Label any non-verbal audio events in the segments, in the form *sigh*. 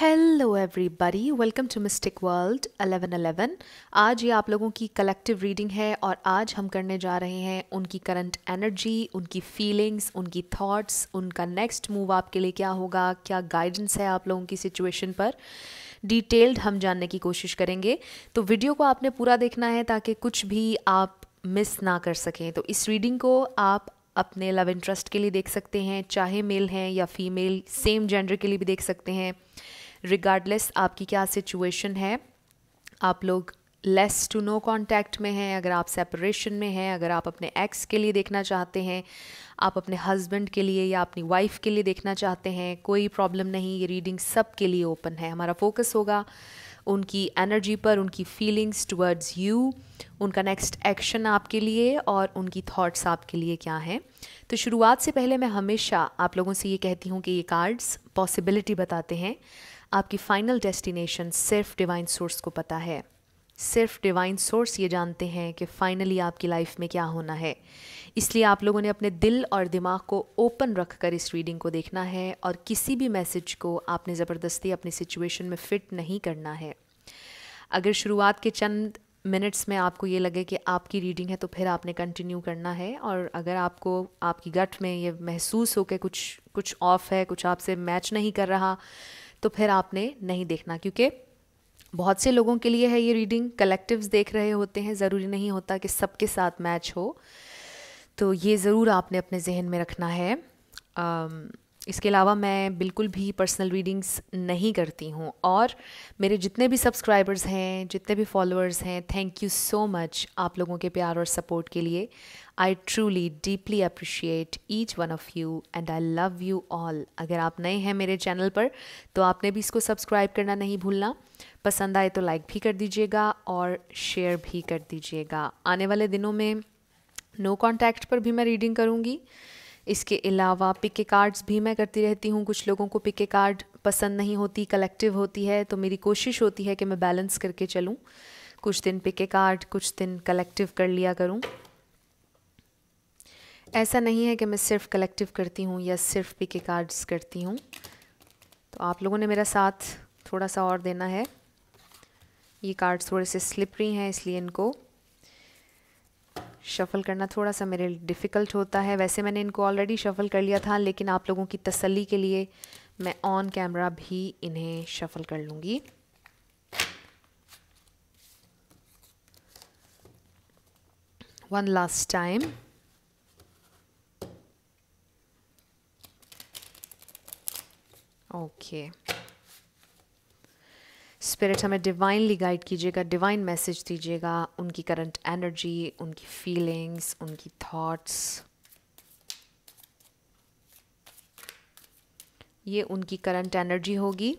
Hello everybody welcome to mystic world 1111 आज ये आप लोगों की कलेक्टिव रीडिंग है और आज हम करने जा रहे हैं उनकी करंट एनर्जी उनकी फीलिंग्स उनकी थॉट्स उनका नेक्स्ट मूव आपके लिए क्या होगा क्या गाइडेंस है आप लोगों की सिचुएशन पर डिटेल्ड हम जानने की कोशिश करेंगे तो वीडियो को आपने पूरा देखना है ताकि कुछ भी आप मिस ना कर सकें तो इस रीडिंग को आप अपने लव इंटरेस्ट के लिए देख सकते हैं चाहे मेल हैं या फीमेल सेम जेंडर के लिए भी देख सकते हैं रिगार्डलेस आपकी क्या सिचुएशन है आप लोग लेस टू नो कॉन्टैक्ट में हैं अगर आप सेपरेशन में हैं अगर आप अपने एक्स के लिए देखना चाहते हैं आप अपने हस्बैंड के लिए या अपनी वाइफ के लिए देखना चाहते हैं कोई प्रॉब्लम नहीं ये रीडिंग सब के लिए ओपन है हमारा फोकस होगा उनकी एनर्जी पर उनकी फीलिंग्स टुवर्ड्स यू उनका नेक्स्ट एक्शन आपके लिए और उनकी थॉट्स आपके लिए क्या हैं तो शुरुआत से पहले मैं हमेशा आप लोगों से ये कहती हूँ कि ये कार्ड्स पॉसिबिलिटी बताते हैं आपकी फ़ाइनल डेस्टिनेशन सिर्फ डिवाइन सोर्स को पता है सिर्फ डिवाइन सोर्स ये जानते हैं कि फ़ाइनली आपकी लाइफ में क्या होना है इसलिए आप लोगों ने अपने दिल और दिमाग को ओपन रख कर इस रीडिंग को देखना है और किसी भी मैसेज को आपने ज़बरदस्ती अपनी सिचुएशन में फ़िट नहीं करना है अगर शुरुआत के चंद मिनट्स में आपको ये लगे कि आपकी रीडिंग है तो फिर आपने कंटिन्यू करना है और अगर आपको आपकी गट में ये महसूस हो के कुछ कुछ ऑफ है कुछ आपसे मैच नहीं कर रहा तो फिर आपने नहीं देखना क्योंकि बहुत से लोगों के लिए है ये रीडिंग कलेक्टिव्स देख रहे होते हैं ज़रूरी नहीं होता कि सबके साथ मैच हो तो ये ज़रूर आपने अपने जहन में रखना है um, इसके अलावा मैं बिल्कुल भी पर्सनल रीडिंग्स नहीं करती हूँ और मेरे जितने भी सब्सक्राइबर्स हैं जितने भी फॉलोअर्स हैं थैंक यू सो मच आप लोगों के प्यार और सपोर्ट के लिए I truly deeply appreciate each one of you and I love you all अगर आप नए हैं मेरे चैनल पर तो आपने भी इसको सब्सक्राइब करना नहीं भूलना पसंद आए तो लाइक भी कर दीजिएगा और शेयर भी कर दीजिएगा आने वाले दिनों में नो no कॉन्टैक्ट पर भी मैं रीडिंग करूँगी इसके अलावा पिके कार्ड्स भी मैं करती रहती हूँ कुछ लोगों को पिके कार्ड पसंद नहीं होती कलेक्टिव होती है तो मेरी कोशिश होती है कि मैं बैलेंस करके चलूँ कुछ दिन पिके कार्ड कुछ दिन कलेक्टिव कर लिया करूँ ऐसा नहीं है कि मैं सिर्फ कलेक्टिव करती हूँ या सिर्फ पिके कार्ड्स करती हूँ तो आप लोगों ने मेरा साथ थोड़ा सा और देना है ये कार्ड्स थोड़े से स्लिपरी हैं इसलिए इनको शफ़ल करना थोड़ा सा मेरे लिए डिफ़िकल्ट होता है वैसे मैंने इनको ऑलरेडी शफ़ल कर लिया था लेकिन आप लोगों की तसल्ली के लिए मैं ऑन कैमरा भी इन्हें शफ़ल कर लूँगी one last time okay okay. Spirit हमें डिवाइनली गाइड कीजिएगा डिवाइन मैसेज दीजिएगा उनकी करंट एनर्जी उनकी फीलिंग्स उनकी थॉट्स ये उनकी करंट एनर्जी होगी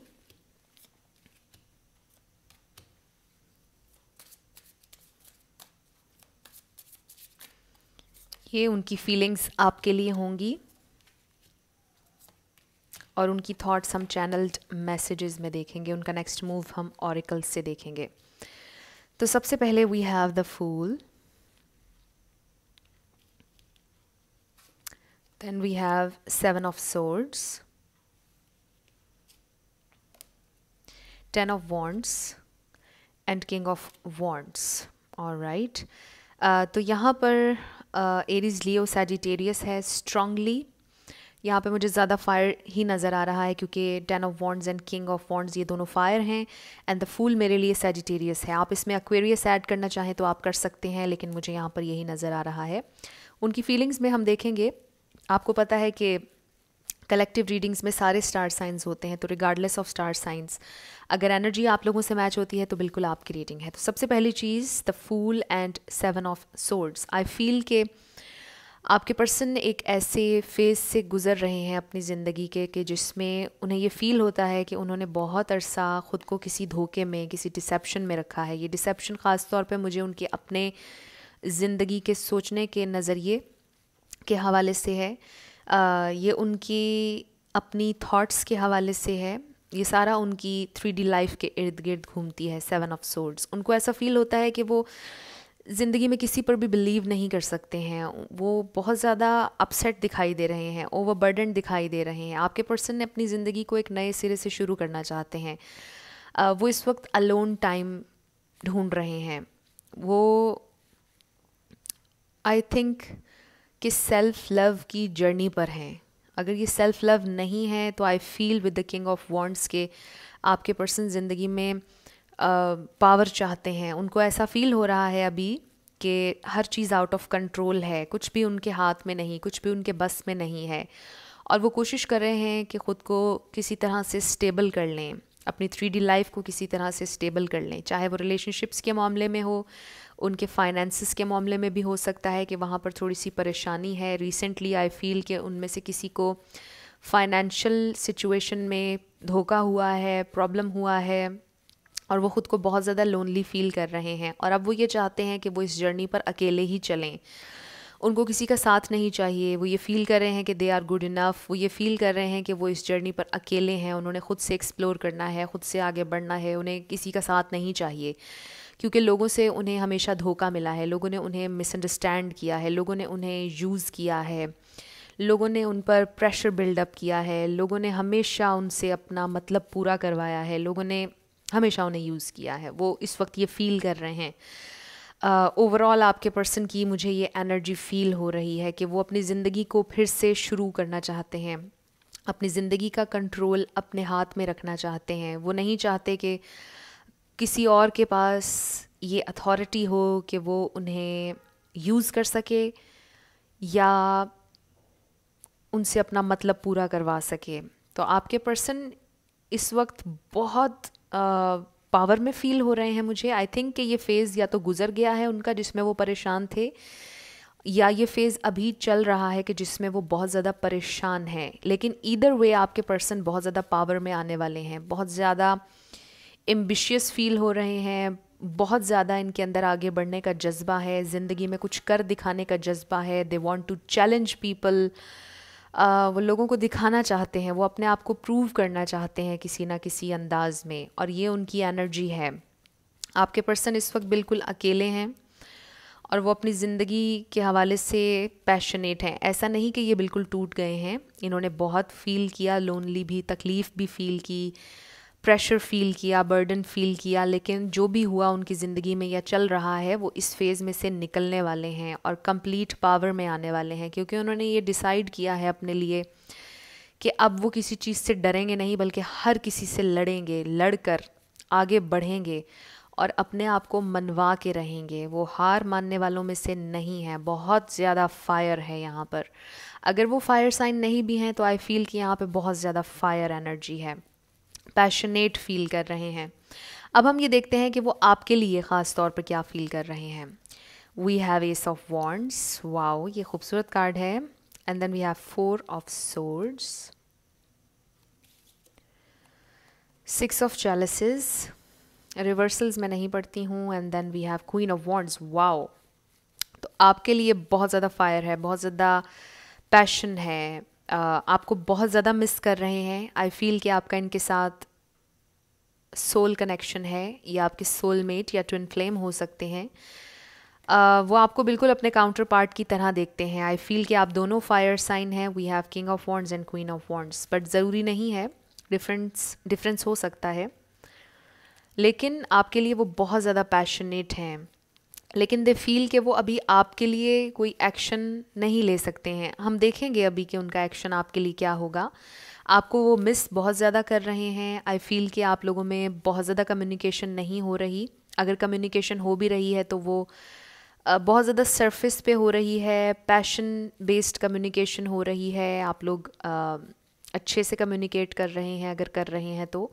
ये उनकी फीलिंग्स आपके लिए होंगी और उनकी थॉट्स हम चैनल्ड मैसेजेस में देखेंगे उनका नेक्स्ट मूव हम ऑरिकल्स से देखेंगे तो सबसे पहले we have the fool then we have seven of swords ten of wands and king of wands और राइट तो यहाँ पर एरीज लियो सैजिटेरियस है स्ट्रांगली यहाँ पे मुझे ज़्यादा फायर ही नज़र आ रहा है क्योंकि ten of wands and king of wands ये दोनों फायर हैं एंड द फूल मेरे लिए सेजिटेरियस है आप इसमें एक्वेरियस ऐड करना चाहें तो आप कर सकते हैं लेकिन मुझे यहाँ पर यही नज़र आ रहा है उनकी फीलिंग्स में हम देखेंगे आपको पता है कि कलेक्टिव रीडिंग्स में सारे स्टार साइंस होते हैं तो रिगार्डलेस ऑफ स्टार साइंस अगर एनर्जी आप लोगों से मैच होती है तो बिल्कुल आपकी रीडिंग है तो सबसे पहली चीज़ the fool and seven of swords I feel के आपके पर्सन एक ऐसे फेज़ से गुज़र रहे हैं अपनी ज़िंदगी के कि जिसमें उन्हें ये फ़ील होता है कि उन्होंने बहुत अरसा ख़ुद को किसी धोखे में किसी डिसेप्शन में रखा है ये डिसेप्शन ख़ास तौर पे मुझे उनके अपने ज़िंदगी के सोचने के नज़रिए के हवाले से है आ, ये उनकी अपनी थॉट्स के हवाले से है ये सारा उनकी थ्री डी लाइफ के इर्द गिर्द घूमती है सेवन ऑफ सोर्ड्स उनको ऐसा फील होता है कि वो ज़िंदगी में किसी पर भी बिलीव नहीं कर सकते हैं वो बहुत ज़्यादा अपसेट दिखाई दे रहे हैं ओवरबर्डन दिखाई दे रहे हैं आपके पर्सन ने अपनी ज़िंदगी को एक नए सिरे से शुरू करना चाहते हैं वो इस वक्त अलोन टाइम ढूंढ रहे हैं वो आई थिंक कि सेल्फ़ लव की जर्नी पर हैं अगर ये सेल्फ़ लव नहीं है तो I feel with the king of wands के आपके पर्सन ज़िंदगी में पावर चाहते हैं उनको ऐसा फील हो रहा है अभी कि हर चीज़ आउट ऑफ कंट्रोल है कुछ भी उनके हाथ में नहीं कुछ भी उनके बस में नहीं है और वो कोशिश कर रहे हैं कि ख़ुद को किसी तरह से स्टेबल कर लें अपनी थ्री डी लाइफ को किसी तरह से स्टेबल कर लें चाहे वो रिलेशनशिप्स के मामले में हो उनके फाइनेंसिस के मामले में भी हो सकता है कि वहाँ पर थोड़ी सी परेशानी है रिसेंटली आई फील कि उनमें से किसी को फाइनेंशियल सिचुएशन में धोखा हुआ है प्रॉब्लम हुआ है और वो ख़ुद को बहुत ज़्यादा लोनली फील कर रहे हैं और अब वो ये चाहते हैं कि वो इस जर्नी पर अकेले ही चलें उनको किसी का साथ नहीं चाहिए वो ये फ़ील कर रहे हैं कि दे आर गुड इनफ़ वो ये फ़ील कर रहे हैं कि वो इस जर्नी पर अकेले हैं उन्होंने ख़ुद से एक्सप्लोर करना है ख़ुद से आगे बढ़ना है उन्हें किसी का साथ नहीं चाहिए क्योंकि लोगों से उन्हें हमेशा धोखा मिला है लोगों ने उन्हें मिसअंडरस्टैंड किया है लोगों ने उन्हें यूज़ किया है लोगों ने उन पर प्रेशर बिल्डअप किया है लोगों ने हमेशा उनसे अपना मतलब पूरा करवाया है लोगों ने हमेशा उन्हें यूज़ किया है वो इस वक्त ये फील कर रहे हैं ओवरऑल uh, आपके पर्सन की मुझे ये एनर्जी फील हो रही है कि वो अपनी ज़िंदगी को फिर से शुरू करना चाहते हैं अपनी ज़िंदगी का कंट्रोल अपने हाथ में रखना चाहते हैं वो नहीं चाहते कि किसी और के पास ये अथॉरिटी हो कि वो उन्हें यूज़ कर सके या उनसे अपना मतलब पूरा करवा सके तो आपके पर्सन इस वक्त बहुत पावर में फील हो रहे हैं मुझे आई थिंक कि ये फेज़ या तो गुजर गया है उनका जिसमें वो परेशान थे या ये फेज़ अभी चल रहा है कि जिसमें वो बहुत ज़्यादा परेशान हैं लेकिन ईदर वे आपके पर्सन बहुत ज़्यादा पावर में आने वाले हैं बहुत ज़्यादा एम्बिशियस फील हो रहे हैं बहुत ज़्यादा इनके अंदर आगे बढ़ने का जज्बा है ज़िंदगी में कुछ कर दिखाने का जज्बा है they want to challenge people वो लोगों को दिखाना चाहते हैं वो अपने आप को प्रूव करना चाहते हैं किसी ना किसी अंदाज में और ये उनकी एनर्जी है आपके पर्सन इस वक्त बिल्कुल अकेले हैं और वो अपनी ज़िंदगी के हवाले से पैशनेट हैं ऐसा नहीं कि ये बिल्कुल टूट गए हैं इन्होंने बहुत फ़ील किया लोनली भी तकलीफ़ भी फ़ील की प्रेशर फील किया बर्डन फील किया लेकिन जो भी हुआ उनकी ज़िंदगी में या चल रहा है वो इस फेज़ में से निकलने वाले हैं और कंप्लीट पावर में आने वाले हैं क्योंकि उन्होंने ये डिसाइड किया है अपने लिए कि अब वो किसी चीज़ से डरेंगे नहीं बल्कि हर किसी से लड़ेंगे लड़कर आगे बढ़ेंगे और अपने आप को मनवा के रहेंगे वो हार मानने वालों में से नहीं है बहुत ज़्यादा फायर है यहाँ पर अगर वो फायर साइन नहीं भी हैं तो आई फील कि यहाँ पे बहुत ज़्यादा फायर एनर्जी है पैशनेट फील कर रहे हैं अब हम ये देखते हैं कि वो आपके लिए ख़ास तौर पर क्या फ़ील कर रहे हैं we have ace of wands wow ये खूबसूरत कार्ड है and then we have four of swords six of chalices reversals मैं नहीं पढ़ती हूँ and then we have queen of wands wow तो आपके लिए बहुत ज़्यादा फायर है बहुत ज़्यादा पैशन है आपको बहुत ज़्यादा मिस कर रहे हैं आई फील कि आपका इनके साथ सोल कनेक्शन है या आपके सोलमेट या ट्विन फ्लेम हो सकते हैं uh, वो आपको बिल्कुल अपने काउंटर पार्ट की तरह देखते हैं आई फील कि आप दोनों फायर साइन हैं we have king of wands and queen of wands but ज़रूरी नहीं है डिफरेंस डिफरेंस हो सकता है लेकिन आपके लिए वो बहुत ज़्यादा पैशनेट हैं लेकिन दे फील कि वो अभी आपके लिए कोई एक्शन नहीं ले सकते हैं हम देखेंगे अभी कि उनका एक्शन आपके लिए क्या होगा आपको वो मिस बहुत ज़्यादा कर रहे हैं आई फील कि आप लोगों में बहुत ज़्यादा कम्युनिकेशन नहीं हो रही अगर कम्युनिकेशन हो भी रही है तो वो बहुत ज़्यादा सरफेस पे हो रही है पैशन बेस्ड कम्युनिकेशन हो रही है आप लोग अच्छे से कम्युनिकेट कर रहे हैं अगर कर रहे हैं तो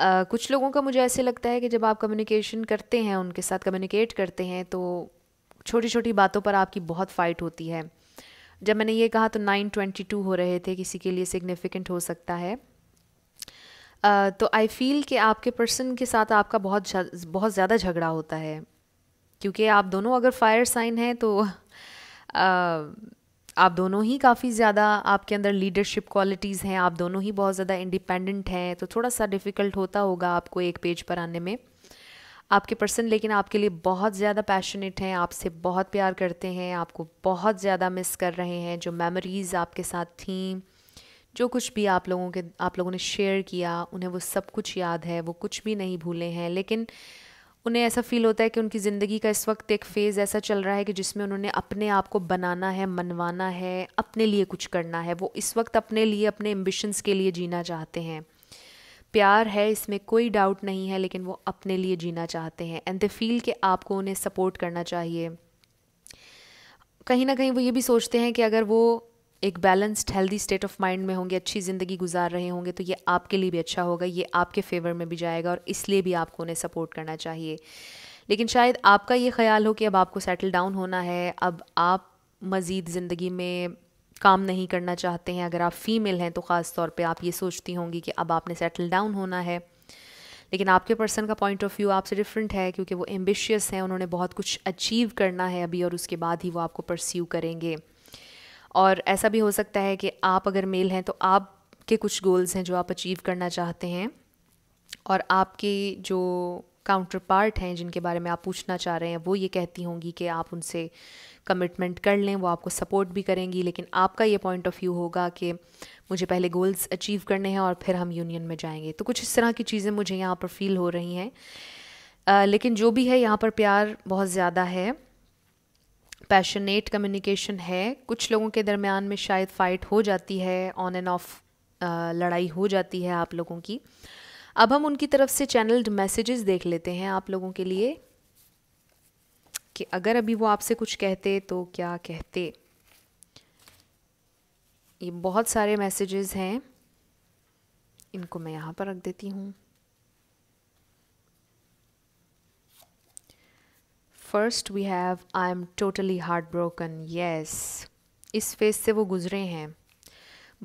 Uh, कुछ लोगों का मुझे ऐसे लगता है कि जब आप कम्युनिकेशन करते हैं उनके साथ कम्युनिकेट करते हैं तो छोटी छोटी बातों पर आपकी बहुत फ़ाइट होती है जब मैंने ये कहा तो नाइन ट्वेंटी टू हो रहे थे किसी के लिए सिग्निफिकेंट हो सकता है uh, तो आई फील कि आपके पर्सन के साथ आपका बहुत बहुत ज़्यादा झगड़ा होता है क्योंकि आप दोनों अगर फायर साइन हैं तो uh, आप दोनों ही काफ़ी ज़्यादा आपके अंदर लीडरशिप क्वालिटीज़ हैं आप दोनों ही बहुत ज़्यादा इंडिपेंडेंट हैं तो थोड़ा सा डिफ़िकल्ट होता होगा आपको एक पेज पर आने में आपके पर्सन लेकिन आपके लिए बहुत ज़्यादा पैशनेट हैं आपसे बहुत प्यार करते हैं आपको बहुत ज़्यादा मिस कर रहे हैं जो मेमोरीज़ आपके साथ थी जो कुछ भी आप लोगों के आप लोगों ने शेयर किया उन्हें वो सब कुछ याद है वो कुछ भी नहीं भूले हैं लेकिन उन्हें ऐसा फील होता है कि उनकी ज़िंदगी का इस वक्त एक फ़ेज़ ऐसा चल रहा है कि जिसमें उन्होंने अपने आप को बनाना है मनवाना है अपने लिए कुछ करना है वो इस वक्त अपने लिए अपने एम्बिशंस के लिए जीना चाहते हैं प्यार है इसमें कोई डाउट नहीं है लेकिन वो अपने लिए जीना चाहते हैं एंड दे फील कि आपको उन्हें सपोर्ट करना चाहिए कहीं ना कहीं वो ये भी सोचते हैं कि अगर वो एक balanced healthy state of mind में होंगे अच्छी ज़िंदगी गुजार रहे होंगे तो ये आपके लिए भी अच्छा होगा ये आपके फेवर में भी जाएगा और इसलिए भी आपको उन्हें सपोर्ट करना चाहिए लेकिन शायद आपका ये ख्याल हो कि अब आपको सेटल डाउन होना है अब आप मज़ीद ज़िंदगी में काम नहीं करना चाहते हैं अगर आप फ़ीमेल हैं तो ख़ास तौर पर आप ये सोचती होंगी कि अब आपने सेटल डाउन होना है लेकिन आपके पर्सन का पॉइंट ऑफ व्यू आपसे डिफरेंट है क्योंकि वो एम्बिशियस हैं उन्होंने बहुत कुछ अचीव करना है अभी और उसके बाद ही वो आपको परस्यू करेंगे और ऐसा भी हो सकता है कि आप अगर मेल हैं तो आप के कुछ गोल्स हैं जो आप अचीव करना चाहते हैं और आपके जो काउंटर पार्ट हैं जिनके बारे में आप पूछना चाह रहे हैं वो ये कहती होंगी कि आप उनसे कमिटमेंट कर लें वो आपको सपोर्ट भी करेंगी लेकिन आपका ये पॉइंट ऑफ व्यू होगा कि मुझे पहले गोल्स अचीव करने हैं और फिर हम यूनियन में जाएंगे तो कुछ इस तरह की चीज़ें मुझे यहाँ पर फील हो रही हैं लेकिन जो भी है यहाँ पर प्यार बहुत ज़्यादा है पैशनेट कम्युनिकेशन है कुछ लोगों के दरमियान में शायद फ़ाइट हो जाती है ऑन एंड ऑफ लड़ाई हो जाती है आप लोगों की अब हम उनकी तरफ से चैनल्ड मैसेजेस देख लेते हैं आप लोगों के लिए कि अगर अभी वो आपसे कुछ कहते तो क्या कहते ये बहुत सारे मैसेजेस हैं इनको मैं यहाँ पर रख देती हूँ first we have I am totally heartbroken yes इस फेज से वो गुजरे हैं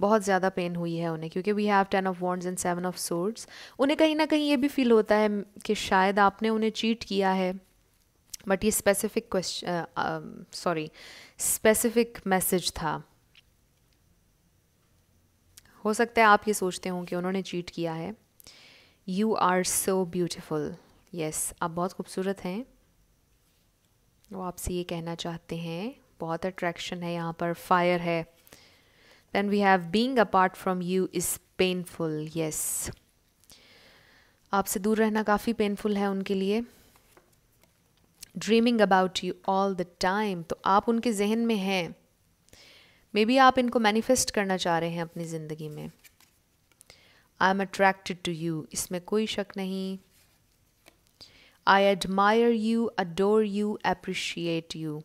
बहुत ज़्यादा पेन हुई है उन्हें क्योंकि we have ten of wands and seven of swords उन्हें कहीं ना कहीं ये भी फील होता है कि शायद आपने उन्हें चीट किया है बट ये specific question sorry specific message था हो सकता है आप ये सोचते हों कि उन्होंने चीट किया है you are so beautiful yes आप बहुत खूबसूरत हैं वो आपसे ये कहना चाहते हैं बहुत अट्रैक्शन है यहाँ पर फायर है then we have being apart from you is painful yes आपसे दूर रहना काफ़ी पेनफुल है उनके लिए dreaming about you all the time तो आप उनके जहन में हैं मे बी आप इनको मैनिफेस्ट करना चाह रहे हैं अपनी ज़िंदगी में I am attracted to you इसमें कोई शक नहीं I admire you adore you appreciate you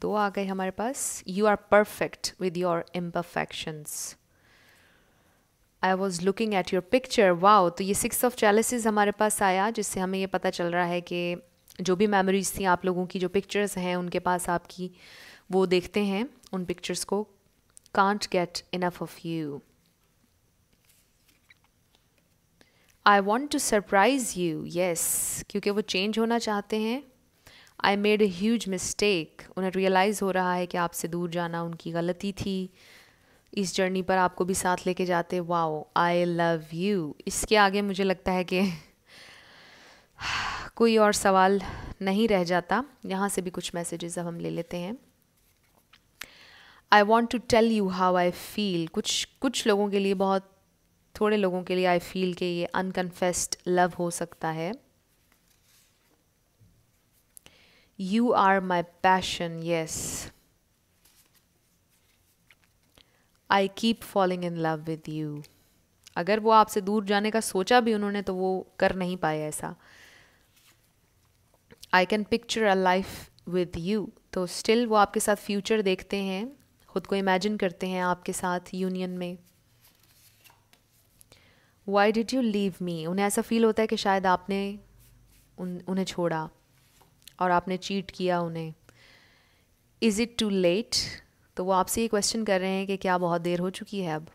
दो आ गए हमारे पास you are perfect with your imperfections I was looking at your picture wow तो ये सिक्स ऑफ चैलिसिस हमारे पास आया जिससे हमें ये पता चल रहा है कि जो भी मेमोरीज थी आप लोगों की जो पिक्चर्स हैं उनके पास आपकी वो देखते हैं उन पिक्चर्स को can't get enough of you I want to surprise you yes क्योंकि वो चेंज होना चाहते हैं I made a huge mistake उन्हें रियलाइज़ हो रहा है कि आपसे दूर जाना उनकी गलती थी इस जर्नी पर आपको भी साथ लेके जाते वाओ आई लव यू इसके आगे मुझे लगता है कि *sighs* कोई और सवाल नहीं रह जाता यहाँ से भी कुछ मैसेजेस अब हम ले लेते हैं I want to tell you how I feel कुछ कुछ लोगों के लिए बहुत थोड़े लोगों के लिए आई फील कि ये अनकन्फेस्ड लव हो सकता है you are my passion yes I keep falling in love with you अगर वो आपसे दूर जाने का सोचा भी उन्होंने तो वो कर नहीं पाए ऐसा I can picture a life with you तो स्टिल वो आपके साथ फ्यूचर देखते हैं खुद को इमेजिन करते हैं आपके साथ यूनियन में why did you leave me उन्हें ऐसा फील होता है कि शायद आपने उन उन्हें छोड़ा और आपने चीट किया उन्हें इज़ इट टू लेट तो वो आपसे ये क्वेश्चन कर रहे हैं कि क्या बहुत देर हो चुकी है अब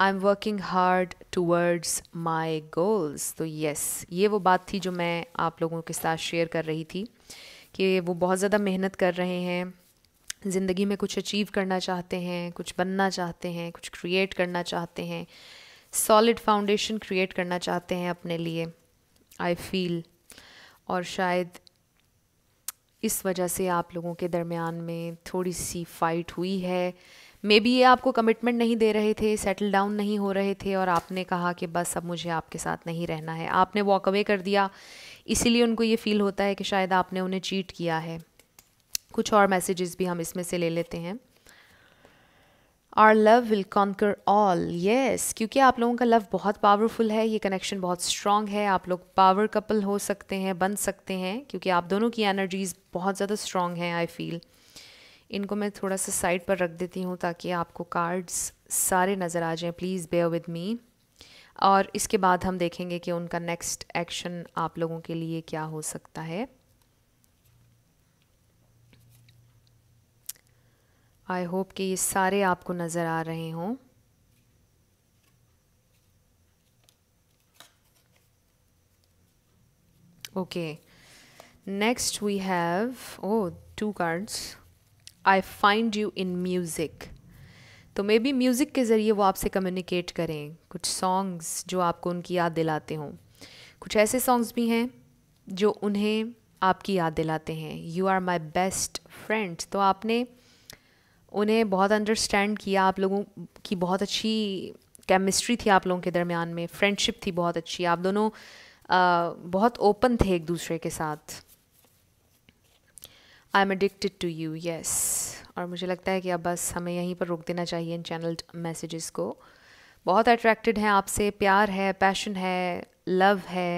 I am working hard towards my goals तो येस ये वो बात थी जो मैं आप लोगों के साथ शेयर कर रही थी कि वो बहुत ज़्यादा मेहनत कर रहे हैं ज़िंदगी में कुछ अचीव करना चाहते हैं कुछ बनना चाहते हैं कुछ क्रिएट करना चाहते हैं सॉलिड फाउंडेशन क्रिएट करना चाहते हैं अपने लिए आई फील और शायद इस वजह से आप लोगों के दरमियान में थोड़ी सी फाइट हुई है मे बी ये आपको कमिटमेंट नहीं दे रहे थे सेटल डाउन नहीं हो रहे थे और आपने कहा कि बस अब मुझे आपके साथ नहीं रहना है आपने वॉक अवे कर दिया इसीलिए उनको ये फील होता है कि शायद आपने उन्हें चीट किया है कुछ और मैसेजेस भी हम इसमें से ले लेते हैं our love will conquer all yes क्योंकि आप लोगों का लव बहुत पावरफुल है ये कनेक्शन बहुत स्ट्रांग है आप लोग पावर कपल हो सकते हैं बन सकते हैं क्योंकि आप दोनों की एनर्जीज़ बहुत ज़्यादा स्ट्रांग हैं आई फील इनको मैं थोड़ा सा साइड पर रख देती हूँ ताकि आपको कार्ड्स सारे नज़र आ जाएँ प्लीज़ बेयर विद मी और इसके बाद हम देखेंगे कि उनका नेक्स्ट एक्शन आप लोगों के लिए क्या हो सकता है आई होप कि ये सारे आपको नज़र आ रहे हों okay next we have oh two cards I find you in music तो मे बी म्यूज़िक के ज़रिए वो आपसे कम्युनिकेट करें कुछ सॉन्ग्स जो आपको उनकी याद दिलाते हों कुछ ऐसे सॉन्ग्स भी हैं जो उन्हें आपकी याद दिलाते हैं you are my best friend तो आपने उन्हें बहुत अंडरस्टैंड किया आप लोगों की बहुत अच्छी केमिस्ट्री थी आप लोगों के दरमियान में फ्रेंडशिप थी बहुत अच्छी आप दोनों आ, बहुत ओपन थे एक दूसरे के साथ I am addicted to you yes और मुझे लगता है कि अब बस हमें यहीं पर रोक देना चाहिए इन चैनल मैसेजेस को बहुत अट्रैक्टेड हैं आपसे प्यार है पैशन है लव है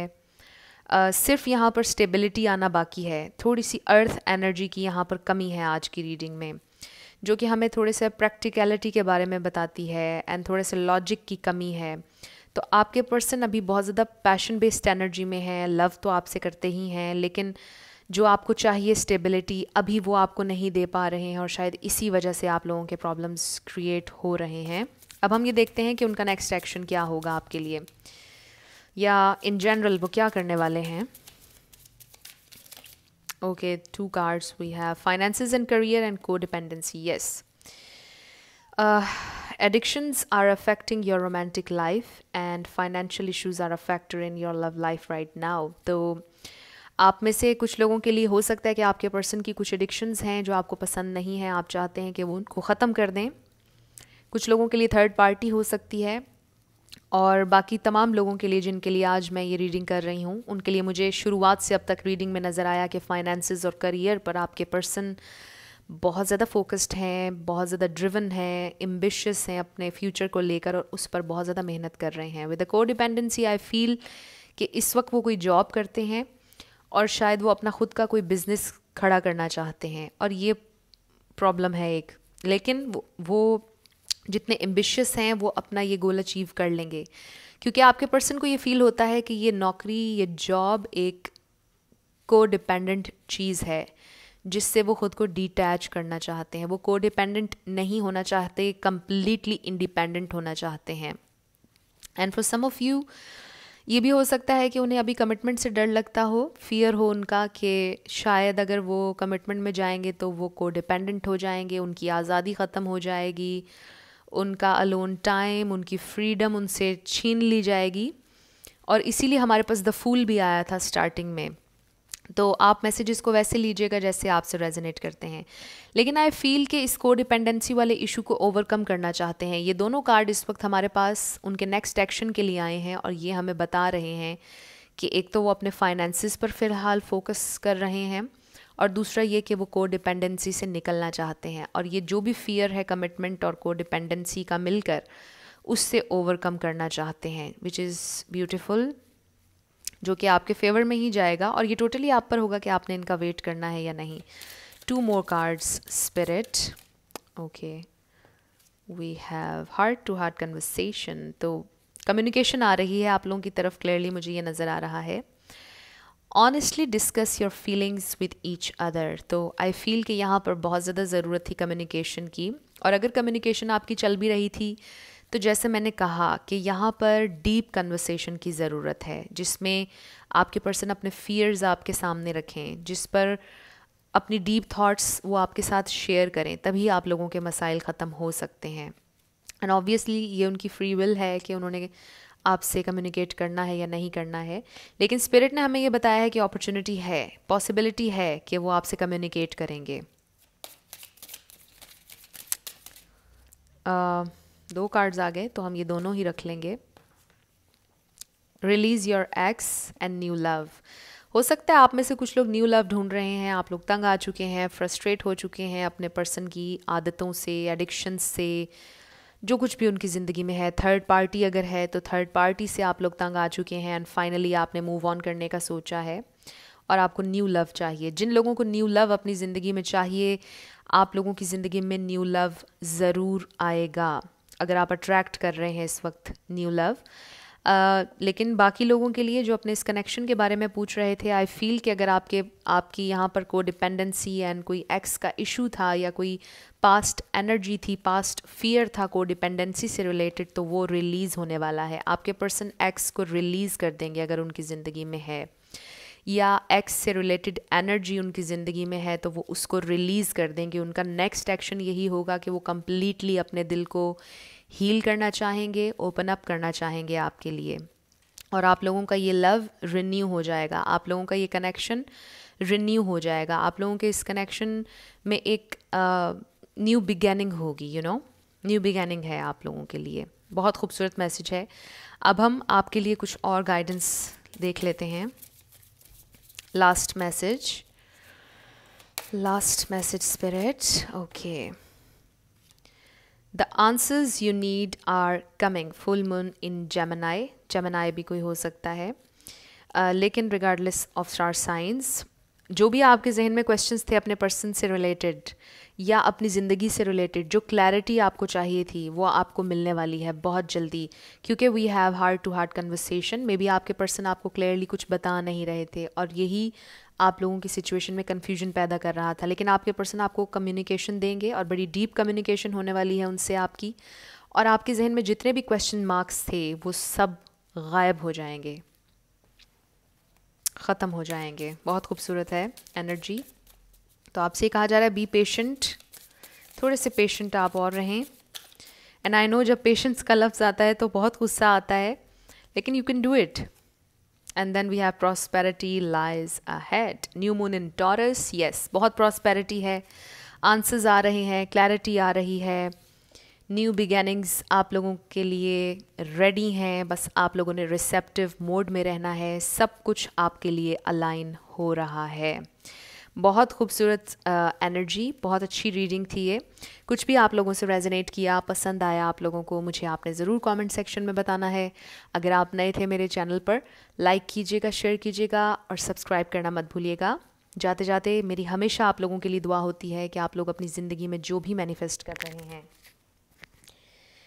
आ, सिर्फ यहाँ पर स्टेबिलिटी आना बाकी है थोड़ी सी अर्थ एनर्जी की यहाँ पर कमी है आज की रीडिंग में जो कि हमें थोड़े से प्रैक्टिकलिटी के बारे में बताती है एंड थोड़े से लॉजिक की कमी है तो आपके पर्सन अभी बहुत ज़्यादा पैशन बेस्ड एनर्जी में है लव तो आपसे करते ही हैं लेकिन जो आपको चाहिए स्टेबिलिटी अभी वो आपको नहीं दे पा रहे हैं और शायद इसी वजह से आप लोगों के प्रॉब्लम्स क्रिएट हो रहे हैं अब हम ये देखते हैं कि उनका नेक्स्ट एक्शन क्या होगा आपके लिए या इन जनरल वो क्या करने वाले हैं Okay, two cards we have finances and career and codependency. Yes. Uh, addictions are affecting your romantic life, and financial issues are a factor in your love life right now. तो आप में से कुछ लोगों के लिए हो सकता है कि आपके पर्सन की कुछ एडिक्शंस हैं जो आपको पसंद नहीं है आप चाहते हैं कि वो उनको ख़त्म कर दें कुछ लोगों के लिए थर्ड पार्टी हो सकती है और बाकी तमाम लोगों के लिए जिनके लिए आज मैं ये रीडिंग कर रही हूँ उनके लिए मुझे शुरुआत से अब तक रीडिंग में नज़र आया कि फाइनेंसिस और करियर पर आपके पर्सन बहुत ज़्यादा फोकस्ड हैं बहुत ज़्यादा ड्रिवन हैं एम्बिशियस हैं अपने फ्यूचर को लेकर और उस पर बहुत ज़्यादा मेहनत कर रहे हैं विद अ को डिपेंडेंसी आई फील कि इस वक्त वो कोई जॉब करते हैं और शायद वो अपना ख़ुद का कोई बिज़नेस खड़ा करना चाहते हैं और ये प्रॉब्लम है एक लेकिन वो, वो जितने एम्बिशियस हैं वो अपना ये गोल अचीव कर लेंगे क्योंकि आपके पर्सन को ये फील होता है कि ये नौकरी ये जॉब एक को डिपेंडेंट चीज़ है जिससे वो ख़ुद को डिटैच करना चाहते हैं वो को डिपेंडेंट नहीं होना चाहते कम्प्लीटली इंडिपेंडेंट होना चाहते हैं and for some of you ये भी हो सकता है कि उन्हें अभी कमिटमेंट से डर लगता हो फियर हो उनका कि शायद अगर वो कमिटमेंट में जाएंगे तो वो को डिपेंडेंट हो जाएंगे उनकी आज़ादी ख़त्म हो जाएगी उनका अलोन टाइम उनकी फ्रीडम उनसे छीन ली जाएगी और इसीलिए हमारे पास द फूल भी आया था स्टार्टिंग में तो आप मैसेजेस को वैसे लीजिएगा जैसे आपसे रेजोनेट करते हैं लेकिन आई फील कि इस को डिपेंडेंसी वाले इशू को ओवरकम करना चाहते हैं ये दोनों कार्ड इस वक्त हमारे पास उनके नेक्स्ट एक्शन के लिए आए हैं और ये हमें बता रहे हैं कि एक तो वो अपने फाइनेंसिस पर फ़िलहाल फोकस कर रहे हैं और दूसरा ये कि वो को डिपेंडेंसी से निकलना चाहते हैं और ये जो भी फियर है कमिटमेंट और को डिपेंडेंसी का मिलकर उससे ओवरकम करना चाहते हैं विच इज़ ब्यूटिफुल जो कि आपके फेवर में ही जाएगा और ये टोटली आप पर होगा कि आपने इनका वेट करना है या नहीं two more cards spirit okay we have heart to heart conversation तो कम्युनिकेशन आ रही है आप लोगों की तरफ क्लियरली मुझे ये नज़र आ रहा है honestly discuss your feelings with each other तो आई फील कि यहाँ पर बहुत ज़्यादा ज़रूरत थी कम्युनिकेशन की और अगर कम्युनिकेशन आपकी चल भी रही थी तो जैसे मैंने कहा कि यहाँ पर डीप कन्वर्सेशन की ज़रूरत है जिसमें आपके पर्सन अपने फियर्स आपके सामने रखें जिस पर अपनी डीप थाट्स वो आपके साथ शेयर करें तभी आप लोगों के मसाइल ख़त्म हो सकते हैं एंड ऑब्वियसली ये उनकी फ्री विल है कि उन्होंने आपसे कम्युनिकेट करना है या नहीं करना है लेकिन स्पिरिट ने हमें ये बताया है कि अपॉर्चुनिटी है पॉसिबिलिटी है कि वो आपसे कम्युनिकेट करेंगे uh, दो कार्ड्स आ गए तो हम ये दोनों ही रख लेंगे release your ex and new love हो सकता है आप में से कुछ लोग न्यू लव ढूंढ रहे हैं आप लोग तंग आ चुके हैं फ्रस्ट्रेट हो चुके हैं अपने पर्सन की आदतों से एडिक्शन से जो कुछ भी उनकी ज़िंदगी में है थर्ड पार्टी अगर है तो थर्ड पार्टी से आप लोग तंग आ चुके हैं एंड फाइनली आपने मूव ऑन करने का सोचा है और आपको न्यू लव चाहिए जिन लोगों को न्यू लव अपनी ज़िंदगी में चाहिए आप लोगों की ज़िंदगी में न्यू लव ज़रूर आएगा अगर आप अट्रैक्ट कर रहे हैं इस वक्त न्यू लव Uh, लेकिन बाकी लोगों के लिए जो अपने इस कनेक्शन के बारे में पूछ रहे थे आई फील कि अगर आपके आपकी यहाँ पर को डिपेंडेंसी एंड कोई एक्स का इशू था या कोई पास्ट एनर्जी थी पास्ट फियर था को डिपेंडेंसी से रिलेटेड तो वो रिलीज़ होने वाला है आपके पर्सन एक्स को रिलीज़ कर देंगे अगर उनकी ज़िंदगी में है या एक्स से रिलेटेड एनर्जी उनकी ज़िंदगी में है तो वो उसको रिलीज़ कर देंगे उनका नेक्स्ट एक्शन यही होगा कि वो कम्प्लीटली अपने दिल को हील करना चाहेंगे ओपन अप करना चाहेंगे आपके लिए और आप लोगों का ये लव रिन्यू हो जाएगा आप लोगों का ये कनेक्शन रिन्यू हो जाएगा आप लोगों के इस कनेक्शन में एक आ, न्यू बिगेनिंग होगी यू नो न्यू बिगेनिंग है आप लोगों के लिए बहुत खूबसूरत मैसेज है अब हम आपके लिए कुछ और गाइडेंस देख लेते हैं last message last message spirit okay the answers you need are coming full moon in Gemini Gemini भी कोई हो सकता है uh, लेकिन रिगार्डलेस ऑफ स्टार साइंस जो भी आपके जहन में क्वेश्चंस थे अपने पर्सन से रिलेटेड या अपनी ज़िंदगी से रिलेटेड जो क्लैरिटी आपको चाहिए थी वो आपको मिलने वाली है बहुत जल्दी क्योंकि we have heart to heart conversation maybe आपके पर्सन आपको क्लियरली कुछ बता नहीं रहे थे और यही आप लोगों की सिचुएशन में कन्फ्यूजन पैदा कर रहा था लेकिन आपके पर्सन आपको कम्युनिकेशन देंगे और बड़ी डीप कम्युनिकेशन होने वाली है उनसे आपकी और आपके जहन में जितने भी क्वेश्चन मार्क्स थे वो सब गायब हो जाएंगे ख़त्म हो जाएंगे बहुत खूबसूरत है एनर्जी तो आपसे कहा जा रहा है बी पेशेंट थोड़े से पेशेंट आप और रहें एंड आई नो जब पेशेंस का लफ्ज़ आता है तो बहुत गुस्सा आता है लेकिन you can do it and then we have prosperity lies ahead new moon in Taurus yes बहुत प्रॉस्पेरिटी है आंसर्स आ रहे हैं क्लैरिटी आ रही है न्यू बिगेनिंग्स आप लोगों के लिए रेडी हैं बस आप लोगों ने रिसेप्टिव मोड में रहना है सब कुछ आपके लिए अलाइन हो रहा है बहुत खूबसूरत एनर्जी बहुत अच्छी रीडिंग थी ये कुछ भी आप लोगों से रेजोनेट किया पसंद आया आप लोगों को मुझे आपने ज़रूर कमेंट सेक्शन में बताना है अगर आप नए थे मेरे चैनल पर लाइक कीजिएगा शेयर कीजिएगा और सब्सक्राइब करना मत भूलिएगा जाते जाते मेरी हमेशा आप लोगों के लिए दुआ होती है कि आप लोग अपनी ज़िंदगी में जो भी मैनिफेस्ट कर रहे हैं